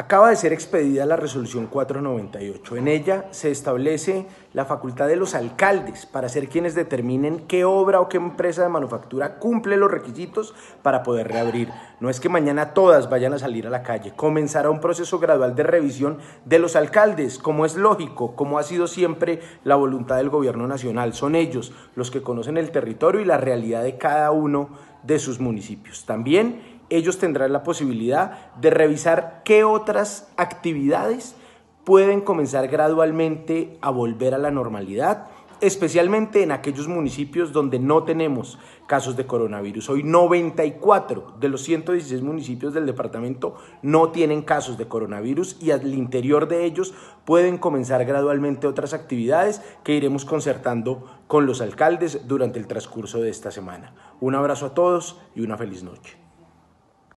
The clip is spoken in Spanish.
Acaba de ser expedida la resolución 498. En ella se establece la facultad de los alcaldes para ser quienes determinen qué obra o qué empresa de manufactura cumple los requisitos para poder reabrir. No es que mañana todas vayan a salir a la calle. Comenzará un proceso gradual de revisión de los alcaldes, como es lógico, como ha sido siempre la voluntad del gobierno nacional. Son ellos los que conocen el territorio y la realidad de cada uno de sus municipios. También ellos tendrán la posibilidad de revisar qué otras actividades pueden comenzar gradualmente a volver a la normalidad, especialmente en aquellos municipios donde no tenemos casos de coronavirus. Hoy 94 de los 116 municipios del departamento no tienen casos de coronavirus y al interior de ellos pueden comenzar gradualmente otras actividades que iremos concertando con los alcaldes durante el transcurso de esta semana. Un abrazo a todos y una feliz noche.